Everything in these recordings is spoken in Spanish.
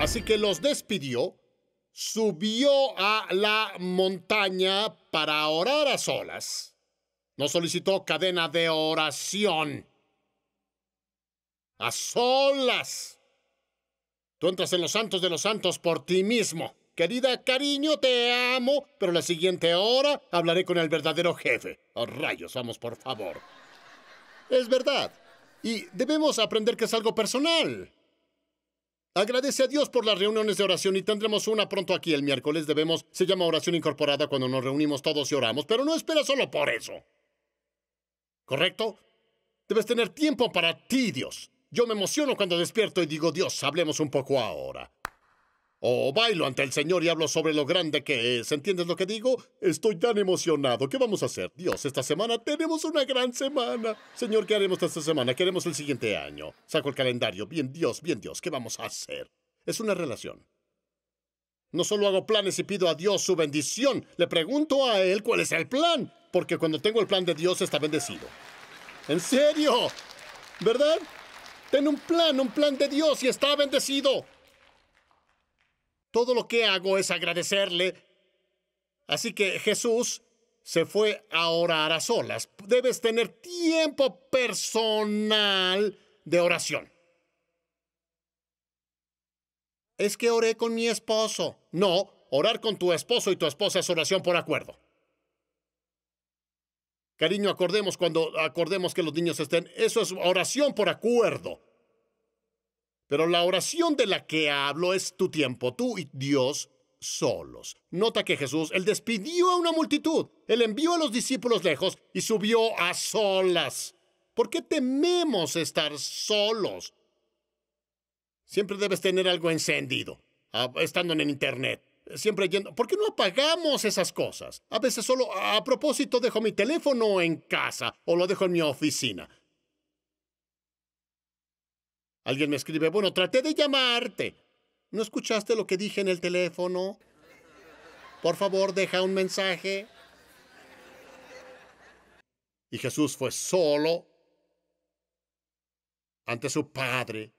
Así que los despidió, subió a la montaña para orar a solas. No solicitó cadena de oración. A solas. Tú entras en los santos de los santos por ti mismo. Querida, cariño, te amo, pero la siguiente hora hablaré con el verdadero jefe. Oh, rayos, vamos, por favor. Es verdad. Y debemos aprender que es algo personal. Agradece a Dios por las reuniones de oración y tendremos una pronto aquí el miércoles. Debemos, se llama oración incorporada cuando nos reunimos todos y oramos, pero no espera solo por eso. ¿Correcto? Debes tener tiempo para ti, Dios. Yo me emociono cuando despierto y digo, Dios, hablemos un poco ahora. O oh, bailo ante el Señor y hablo sobre lo grande que es. ¿Entiendes lo que digo? Estoy tan emocionado. ¿Qué vamos a hacer? Dios, esta semana tenemos una gran semana. Señor, ¿qué haremos esta semana? Queremos el siguiente año? Saco el calendario. Bien, Dios, bien, Dios. ¿Qué vamos a hacer? Es una relación. No solo hago planes y pido a Dios su bendición, le pregunto a Él cuál es el plan, porque cuando tengo el plan de Dios está bendecido. ¿En serio? ¿Verdad? Ten un plan, un plan de Dios y está bendecido. Todo lo que hago es agradecerle. Así que Jesús se fue a orar a solas. Debes tener tiempo personal de oración. Es que oré con mi esposo. No, orar con tu esposo y tu esposa es oración por acuerdo. Cariño, acordemos cuando acordemos que los niños estén. Eso es oración por acuerdo. Pero la oración de la que hablo es tu tiempo, tú y Dios solos. Nota que Jesús, él despidió a una multitud, él envió a los discípulos lejos y subió a solas. ¿Por qué tememos estar solos? Siempre debes tener algo encendido, ah, estando en el Internet, siempre yendo. ¿Por qué no apagamos esas cosas? A veces solo a propósito dejo mi teléfono en casa o lo dejo en mi oficina. Alguien me escribe, bueno, traté de llamarte. ¿No escuchaste lo que dije en el teléfono? Por favor, deja un mensaje. Y Jesús fue solo ante su Padre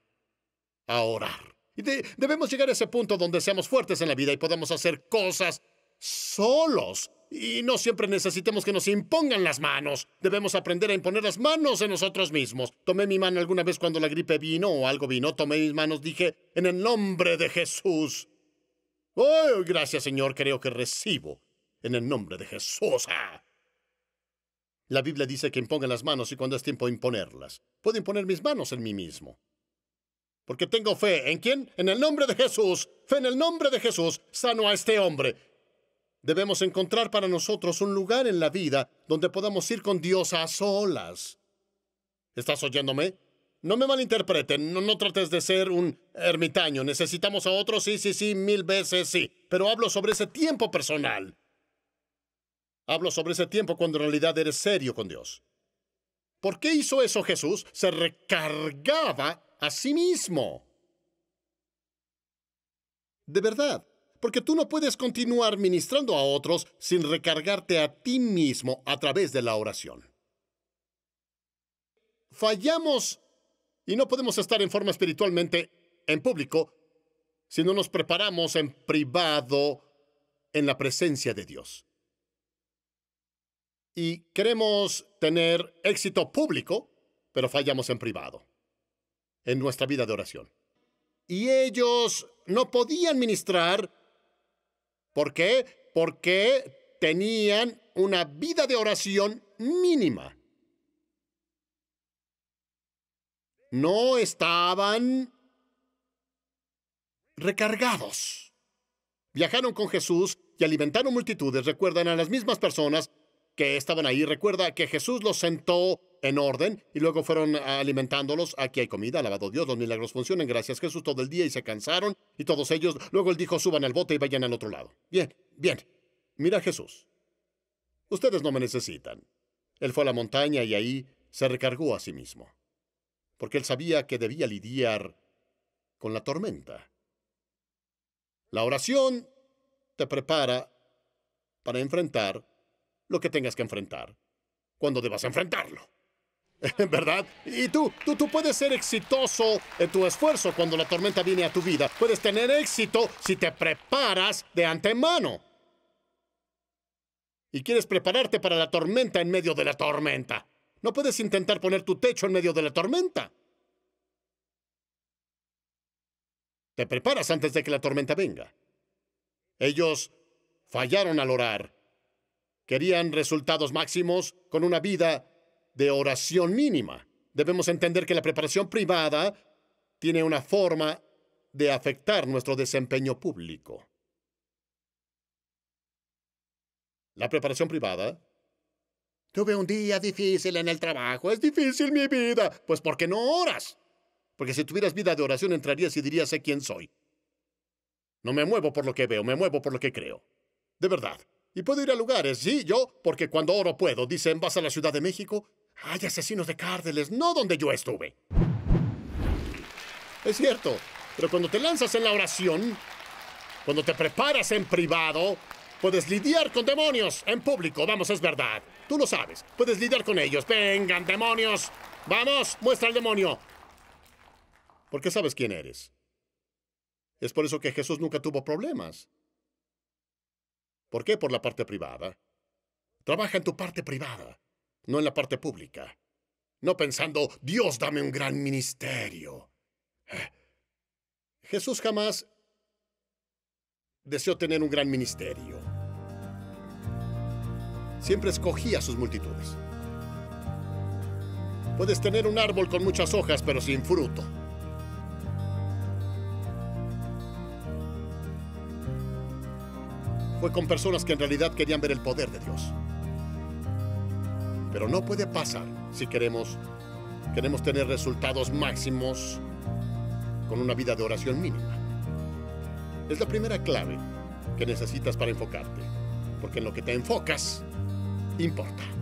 a orar. Y debemos llegar a ese punto donde seamos fuertes en la vida y podamos hacer cosas solos y no siempre necesitemos que nos impongan las manos. Debemos aprender a imponer las manos en nosotros mismos. Tomé mi mano alguna vez cuando la gripe vino o algo vino. Tomé mis manos, dije, en el nombre de Jesús. Oh, gracias, Señor, creo que recibo. En el nombre de Jesús. Ah. La Biblia dice que impongan las manos y cuando es tiempo imponerlas. Puedo imponer mis manos en mí mismo. Porque tengo fe. ¿En quién? En el nombre de Jesús. Fe en el nombre de Jesús. Sano a este hombre. Debemos encontrar para nosotros un lugar en la vida donde podamos ir con Dios a solas. ¿Estás oyéndome? No me malinterpreten, no, trates de ser un ermitaño. Necesitamos a otros, sí, sí, sí, mil veces sí. Pero hablo sobre ese tiempo personal. Hablo sobre ese tiempo cuando en realidad eres serio con Dios. ¿Por qué hizo eso Jesús? Se recargaba a sí mismo. De verdad porque tú no puedes continuar ministrando a otros sin recargarte a ti mismo a través de la oración. Fallamos y no podemos estar en forma espiritualmente en público si no nos preparamos en privado en la presencia de Dios. Y queremos tener éxito público, pero fallamos en privado, en nuestra vida de oración. Y ellos no podían ministrar ¿Por qué? Porque tenían una vida de oración mínima. No estaban recargados. Viajaron con Jesús y alimentaron multitudes. Recuerdan a las mismas personas que estaban ahí. Recuerda que Jesús los sentó en orden y luego fueron alimentándolos. Aquí hay comida, alabado Dios, los milagros funcionan, gracias Jesús, todo el día y se cansaron y todos ellos. Luego él dijo, suban al bote y vayan al otro lado. Bien, bien. Mira Jesús, ustedes no me necesitan. Él fue a la montaña y ahí se recargó a sí mismo, porque él sabía que debía lidiar con la tormenta. La oración te prepara para enfrentar lo que tengas que enfrentar, cuando debas enfrentarlo. ¿Verdad? Y tú, tú, tú puedes ser exitoso en tu esfuerzo cuando la tormenta viene a tu vida. Puedes tener éxito si te preparas de antemano. Y quieres prepararte para la tormenta en medio de la tormenta. No puedes intentar poner tu techo en medio de la tormenta. Te preparas antes de que la tormenta venga. Ellos fallaron al orar. Querían resultados máximos con una vida de oración mínima. Debemos entender que la preparación privada tiene una forma de afectar nuestro desempeño público. La preparación privada. Tuve un día difícil en el trabajo. Es difícil mi vida. Pues porque no oras. Porque si tuvieras vida de oración entrarías y dirías sé quién soy. No me muevo por lo que veo, me muevo por lo que creo. De verdad. Y puedo ir a lugares, sí, yo, porque cuando oro puedo. Dicen, ¿vas a la Ciudad de México? Hay asesinos de cárdeles, no donde yo estuve. Es cierto, pero cuando te lanzas en la oración, cuando te preparas en privado, puedes lidiar con demonios en público. Vamos, es verdad. Tú lo sabes. Puedes lidiar con ellos. Vengan, demonios. Vamos, muestra al demonio. Porque sabes quién eres. Es por eso que Jesús nunca tuvo problemas. ¿Por qué por la parte privada? Trabaja en tu parte privada no en la parte pública. No pensando, Dios, dame un gran ministerio. Eh, Jesús jamás deseó tener un gran ministerio. Siempre escogía a sus multitudes. Puedes tener un árbol con muchas hojas, pero sin fruto. Fue con personas que en realidad querían ver el poder de Dios. Pero no puede pasar si queremos, queremos tener resultados máximos con una vida de oración mínima. Es la primera clave que necesitas para enfocarte, porque en lo que te enfocas, importa.